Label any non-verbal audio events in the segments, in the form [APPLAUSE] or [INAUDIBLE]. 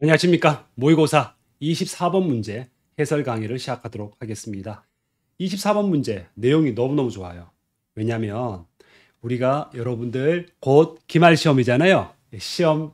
안녕하십니까. 모의고사 24번 문제 해설 강의를 시작하도록 하겠습니다. 24번 문제 내용이 너무너무 좋아요. 왜냐하면 우리가 여러분들 곧 기말 시험이잖아요. 예, 시험을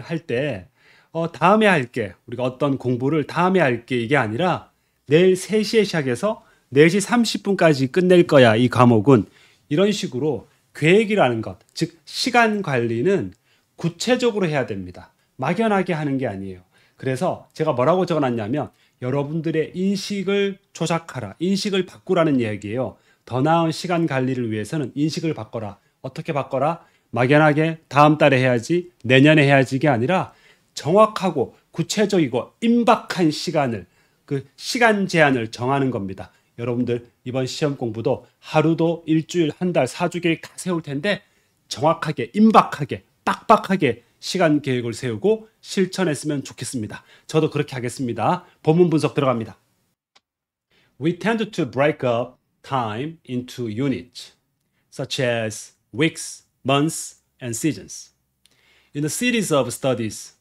할 때 어, 다음에 할게 우리가 어떤 공부를 다음에 할게 이게 아니라 내일 3시에 시작해서 4시 30분까지 끝낼 거야 이 과목은 이런 식으로 계획이라는 것 즉 시간 관리는 구체적으로 해야 됩니다. 막연하게 하는 게 아니에요. 그래서 제가 뭐라고 적어놨냐면 여러분들의 인식을 조작하라. 인식을 바꾸라는 이야기예요. 더 나은 시간 관리를 위해서는 인식을 바꿔라. 어떻게 바꿔라? 막연하게 다음 달에 해야지, 내년에 해야지 이게 아니라 정확하고 구체적이고 임박한 시간을 그 시간 제한을 정하는 겁니다. 여러분들 이번 시험 공부도 하루도 일주일, 한 달, 사주길가 세울 텐데 정확하게 임박하게 빡빡하게 시간 계획을 세우고 실천했으면 좋겠습니다. 저도 그렇게 하겠습니다. 본문 분석 들어갑니다. We tend to break up time into units, such as weeks, months, and seasons. In a series of studies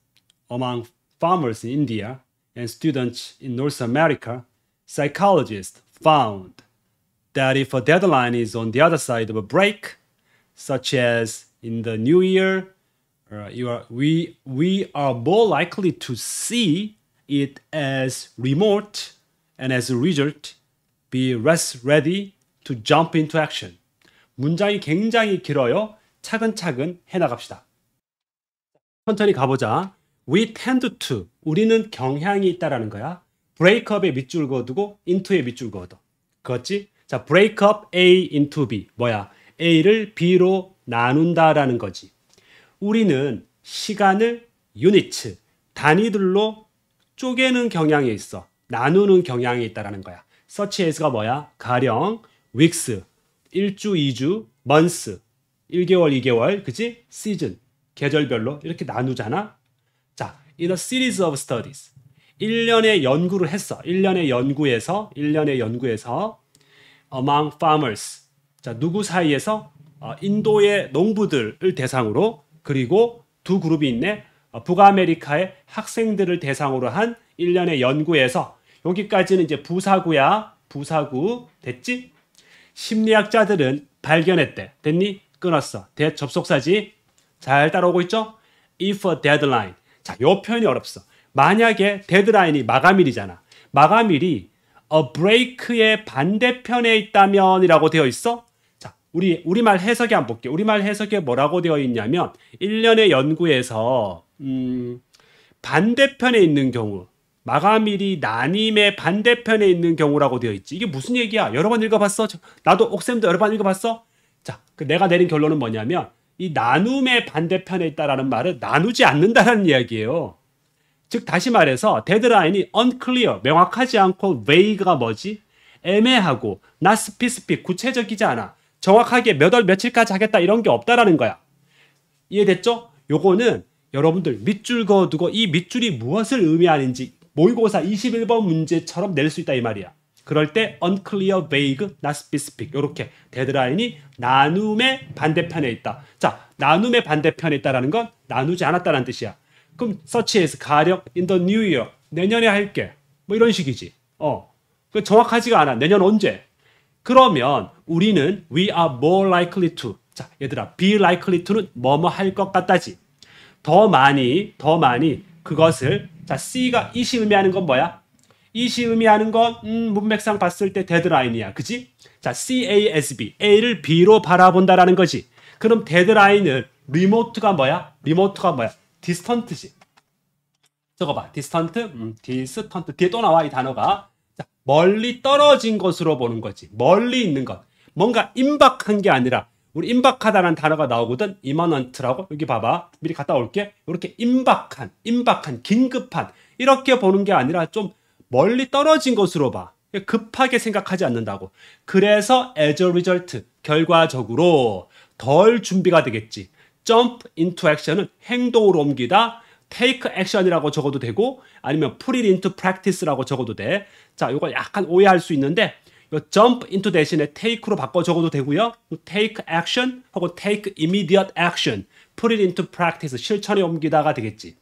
among farmers in India and students in North America, psychologists found that if a deadline is on the other side of a break, such as in the new year you are we we are more likely to see it as remote and as a result be less ready to jump into action. 문장이 굉장히 길어요. 차근차근 해나갑시다. 천천히 가보자. We tend to 우리는 경향이 있다라는 거야. break up에 밑줄 그어두고 into에 밑줄 그어둬. 그렇지? 자, break up A into B 뭐야? A를 B로 나눈다라는 거지. 우리는 시간을 유니츠, 단위들로 쪼개는 경향이 있어. 나누는 경향이 있다라는 거야. 서치에서가 뭐야? 가령, 윅스, 1주, 2주, 먼스, 1개월, 2개월, 그지? 시즌, 계절별로 이렇게 나누잖아. 자, in a series of studies. 1년의 연구를 했어. 1년의 연구에서, 1년의 연구에서 among farmers. 자, 누구 사이에서? 어, 인도의 농부들을 대상으로 그리고 두 그룹이 있네. 어, 북아메리카의 학생들을 대상으로 한1년의 연구에서 여기까지는 이제 부사구야. 부사구 됐지? 심리학자들은 발견했대. 됐니? 끊었어. 대접속사지. 잘 따라오고 있죠? if a deadline. 자, 요 표현이 어렵어. 만약에 데드라인이 마감일이잖아. 마감일이 a break의 반대편에 있다면이라고 되어 있어? 우리 우리말 해석에 한번 볼게요. 우리말 해석에 뭐라고 되어 있냐면 1년의 연구에서 음, 반대편에 있는 경우 마감일이 나님의 반대편에 있는 경우라고 되어 있지. 이게 무슨 얘기야? 여러 번 읽어봤어? 나도 옥쌤도 여러 번 읽어봤어? 자, 그 내가 내린 결론은 뭐냐면 이 나눔의 반대편에 있다라는 말은 나누지 않는다라는 이야기예요. 즉 다시 말해서 데드라인이 unclear, 명확하지 않고 vague가 뭐지? 애매하고 not specific, 구체적이지 않아. 정확하게 몇 월 며칠까지 하겠다 이런 게 없다라는 거야. 이해됐죠? 요거는 여러분들 밑줄 그어두고 이 밑줄이 무엇을 의미하는지 모의고사 21번 문제처럼 낼 수 있다 이 말이야. 그럴 때 unclear, vague, not specific 이렇게 데드라인이 나눔의 반대편에 있다. 자, 나눔의 반대편에 있다라는 건 나누지 않았다는 뜻이야. 그럼 such as 가령 in the new year 내년에 할게 뭐 이런 식이지. 어, 그 정확하지가 않아. 내년 언제? 그러면 우리는 we are more likely to 자 얘들아 be likely to는 뭐뭐 할 것 같다지 더 많이 더 많이 그것을 자 C가 이시 의미하는 건 뭐야? 이시 의미하는 건 음, 문맥상 봤을 때 데드라인이야 그지? 자 CASB A를 B로 바라본다라는 거지 그럼 데드라인은 리모트가 뭐야? 리모트가 뭐야? 디스턴트지 적어봐 디스턴트 음, 디스턴트 뒤에 또 나와 이 단어가 멀리 떨어진 것으로 보는 거지. 멀리 있는 것. 뭔가 임박한 게 아니라 우리 임박하다는 단어가 나오거든. 이만원트라고 여기 봐봐. 미리 갔다 올게. 이렇게 임박한, 임박한, 긴급한 이렇게 보는 게 아니라 좀 멀리 떨어진 것으로 봐. 급하게 생각하지 않는다고. 그래서 as a result, 결과적으로 덜 준비가 되겠지. jump into action은 행동으로 옮기다. take action이라고 적어도 되고 아니면 put it into practice라고 적어도 돼. 자, 이거 약간 오해할 수 있는데 요 jump into 대신에 take로 바꿔 적어도 되고요. take action 혹은 take immediate action, put it into practice 실천에 옮기다가 되겠지.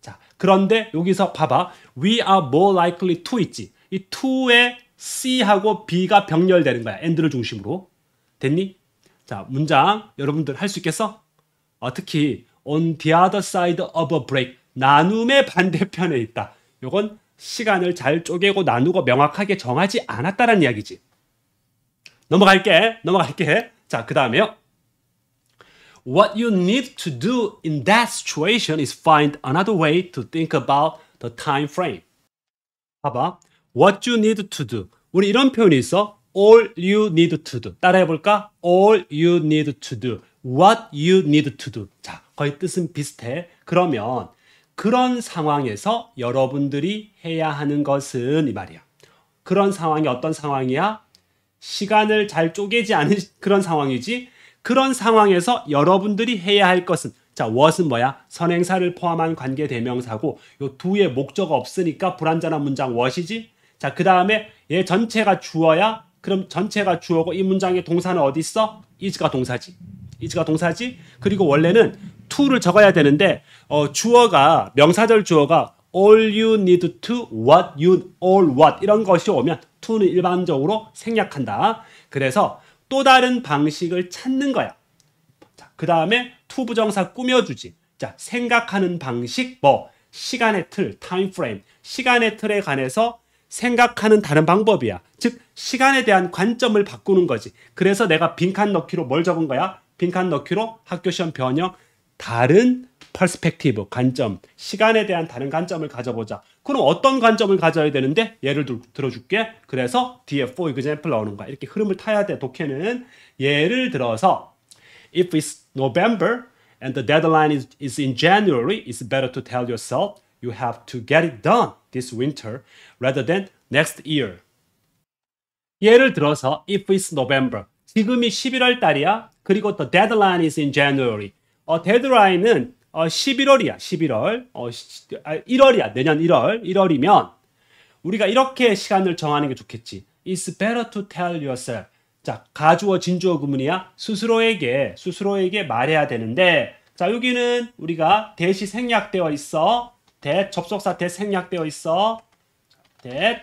자, 그런데 여기서 봐봐. we are more likely to 있지. 이 to의 C하고 B가 병렬되는 거야. and를 중심으로. 됐니? 자, 문장 여러분들 할 수 있겠어? 어, 특히 on the other side of a break. 나눔의 반대편에 있다. 이건 시간을 잘 쪼개고 나누고 명확하게 정하지 않았다는 라 이야기지. 넘어갈게. 넘어갈게. 자, 그 다음에요. What you need to do in that situation is find another way to think about the time frame. 봐봐. What you need to do. 우리 이런 표현이 있어. All you need to do. 따라해볼까? All you need to do. What you need to do. 자, 거의 뜻은 비슷해. 그러면 그런 상황에서 여러분들이 해야 하는 것은 이 말이야. 그런 상황이 어떤 상황이야? 시간을 잘 쪼개지 않은 [LAUGHS] 그런 상황이지. 그런 상황에서 여러분들이 해야 할 것은 자, what은 뭐야? 선행사를 포함한 관계 대명사고 요 두의 목적 없으니까 불완전한 문장 what이지? 자, 그다음에 얘 전체가 주어야 그럼 전체가 주어고 이 문장의 동사는 어디 있어? is가 동사지. is가 동사지. 그리고 원래는 to를 적어야 되는데 어, 주어가 명사절 주어가 all you need to, what you, all what 이런 것이 오면 to는 일반적으로 생략한다. 그래서 또 다른 방식을 찾는 거야. 그 다음에 to 부정사 꾸며주지. 자, 생각하는 방식, 뭐 시간의 틀, time frame, 시간의 틀에 관해서 생각하는 다른 방법이야. 즉 시간에 대한 관점을 바꾸는 거지. 그래서 내가 빈칸 넣기로 뭘 적은 거야? 빈칸 넣기로 학교 시험 변형 다른 퍼스펙티브 관점 시간에 대한 다른 관점을 가져보자 그럼 어떤 관점을 가져야 되는데 예를 들어줄게 그래서 뒤에 for example 나오는 거야 이렇게 흐름을 타야 돼 독해는 예를 들어서 if it's November and the deadline is, is in January it's better to tell yourself you have to get it done this winter rather than next year 예를 들어서 if it's November 지금이 11월 달이야 그리고 the deadline is in January 어, 데드라인은 어, 11월이야. 11월. 어, 시, 아, 1월이야. 내년 1월. 1월이면 우리가 이렇게 시간을 정하는 게 좋겠지. It's better to tell yourself. 자, 가주어 진주어 구문이야. 스스로에게 스스로에게 말해야 되는데 자, 여기는 우리가 대시 생략되어 있어. 대 접속사 대 생략되어 있어. that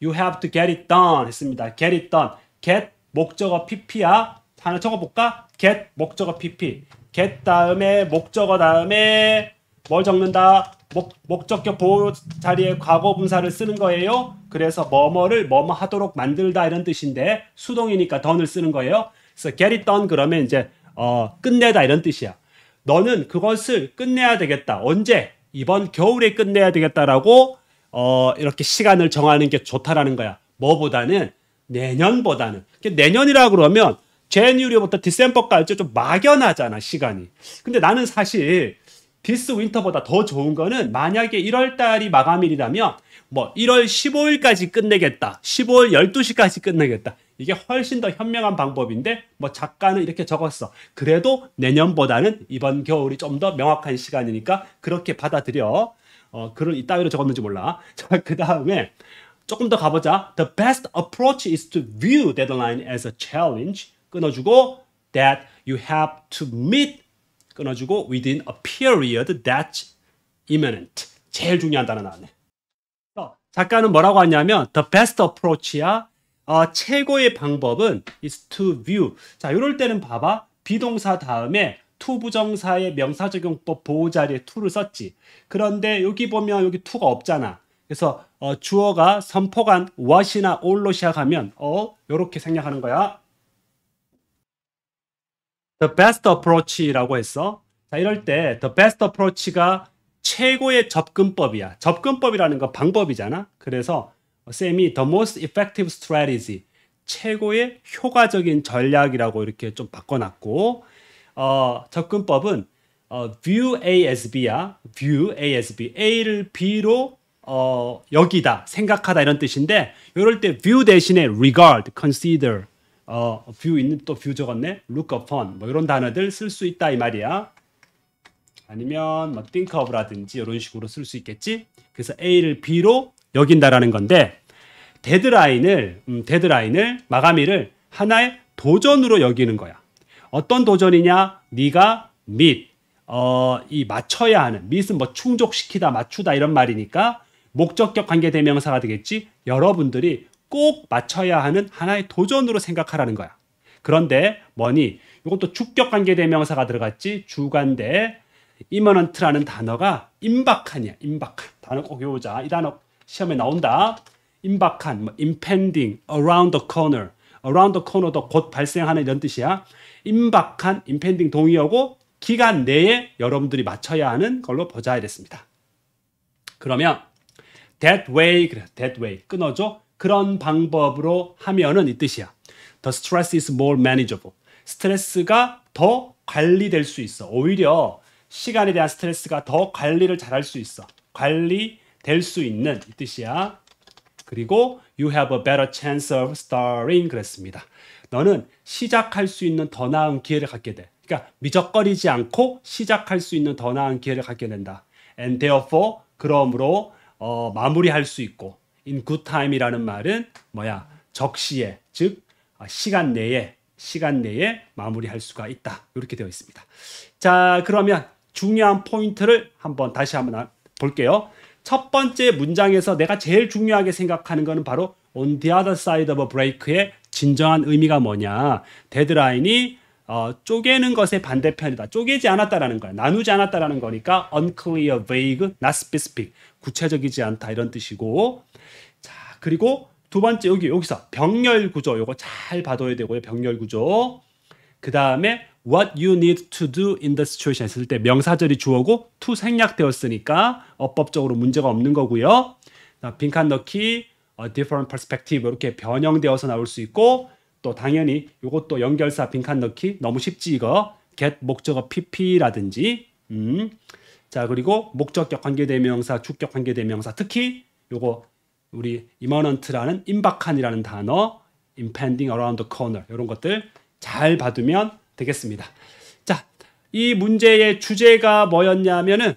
you have to get it done 했습니다. get it done. get 목적어 pp야. 하나 적어볼까? get 목적어 pp. get 다음에 목적어 다음에 뭘 적는다? 목, 목적격 보호 자리에 과거 분사를 쓰는 거예요. 그래서 뭐뭐를 뭐뭐 하도록 만들다 이런 뜻인데 수동이니까 done을 쓰는 거예요. 그래서 get it done 그러면 이제 어, 끝내다 이런 뜻이야. 너는 그것을 끝내야 되겠다. 언제? 이번 겨울에 끝내야 되겠다라고 어, 이렇게 시간을 정하는 게 좋다라는 거야. 뭐보다는 내년보다는. 그러니까 내년이라 그러면 제뉴리부터 디셈버까지 좀 막연하잖아 시간이. 근데 나는 사실 디스 윈터보다 더 좋은 거는 만약에 1월 달이 마감일이라면 뭐 1월 15일까지 끝내겠다. 15일 12시까지 끝내겠다. 이게 훨씬 더 현명한 방법인데 뭐 작가는 이렇게 적었어. 그래도 내년보다는 이번 겨울이 좀 더 명확한 시간이니까 그렇게 받아들여. 어, 글을 이따위로 적었는지 몰라. [LAUGHS] 자, 그 다음에 조금 더 가보자. The best approach is to view deadline as a challenge 끊어주고 that you have to meet 끊어주고 within a period that's imminent 제일 중요한 단어 나왔네 작가는 뭐라고 하냐면 the best approach야 어, 최고의 방법은 is to view 자 이럴 때는 봐봐 비동사 다음에 to 부정사의 명사적용법 보호자리에 to를 썼지 그런데 여기 보면 여기 to가 없잖아 그래서 어, 주어가 선포간 what이나 all로 시작하면 어 이렇게 생략하는 거야 the best approach라고 했어. 자, 이럴 때 the best approach가 최고의 접근법이야. 접근법이라는 건 방법이잖아. 그래서 쌤이 the most effective strategy 최고의 효과적인 전략이라고 이렇게 좀 바꿔놨고 어, 접근법은 어, view A as B야. view A as B. A를 B로 어, 여기다, 생각하다 이런 뜻인데 이럴 때 view 대신에 regard, consider 어, view 있는 또 뷰 적었네. look upon 뭐 이런 단어들 쓸 수 있다 이 말이야. 아니면 뭐 think of라든지 이런 식으로 쓸 수 있겠지. 그래서 A를 B로 여긴다라는 건데 데드라인을 음, 데드라인을 마감일을 하나의 도전으로 여기는 거야. 어떤 도전이냐? 네가 및 어, 이 맞춰야 하는 밑은 뭐 충족시키다 맞추다 이런 말이니까 목적격 관계 대명사가 되겠지 여러분들이 꼭 맞춰야 하는 하나의 도전으로 생각하라는 거야. 그런데 뭐니? 이것도 주격 관계 대명사가 들어갔지 주관대 이머넌트라는 단어가 임박한이야. 임박한. 단어 꼭 외우자. 이 단어 시험에 나온다. 임박한, 뭐 impending, around the corner, around the corner도 곧 발생하는 이런 뜻이야. 임박한, impending 동의어고 기간 내에 여러분들이 맞춰야 하는 걸로 보자 이랬습니다. 그러면 that way 그래. that way 끊어줘. 그런 방법으로 하면은 이 뜻이야. The stress is more manageable. 스트레스가 더 관리될 수 있어. 오히려 시간에 대한 스트레스가 더 관리를 잘할 수 있어. 관리될 수 있는 이 뜻이야. 그리고 you have a better chance of starting 그랬습니다. 너는 시작할 수 있는 더 나은 기회를 갖게 돼. 그러니까 미적거리지 않고 시작할 수 있는 더 나은 기회를 갖게 된다. And therefore 그러므로 어, 마무리할 수 있고 in good time이라는 말은 뭐야? 적시에 즉 아, 시간 내에 시간 내에 마무리할 수가 있다. 이렇게 되어 있습니다. 자, 그러면 중요한 포인트를 한번 다시 한번 볼게요. 첫 번째 문장에서 내가 제일 중요하게 생각하는 것은 바로 on the other side of a break의 진정한 의미가 뭐냐. 데드라인이 어, 쪼개는 것의 반대편이다. 쪼개지 않았다라는 거야. 나누지 않았다라는 거니까 unclear, vague, not specific. 구체적이지 않다 이런 뜻이고 그리고 두 번째 여기 여기서 병렬 구조 요거 잘 봐둬야 되고요. 병렬 구조. 그 다음에 what you need to do in the situation 했을 때 명사절이 주어고 to 생략되었으니까 어법적으로 문제가 없는 거고요. 빈칸 넣기, 어, different perspective 이렇게 변형되어서 나올 수 있고 또 당연히 요것도 연결사 빈칸 넣기 너무 쉽지 이거 get 목적어 pp라든지 음. 자 그리고 목적격 관계대명사, 주격 관계대명사 특히 요거 우리 이머넌트라는 임박한이라는 단어, impending around the corner 이런 것들 잘 봐두면 되겠습니다. 자, 이 문제의 주제가 뭐였냐면은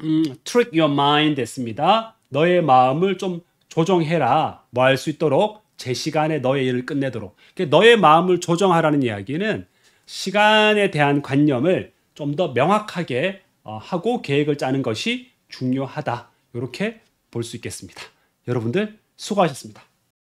음, trick your mind 됐습니다. 너의 마음을 좀 조정해라. 뭐 할 수 있도록 제 시간에 너의 일을 끝내도록. 그 너의 마음을 조정하라는 이야기는 시간에 대한 관념을 좀 더 명확하게 어, 하고 계획을 짜는 것이 중요하다. 이렇게 볼 수 있겠습니다. 여러분들 수고하셨습니다.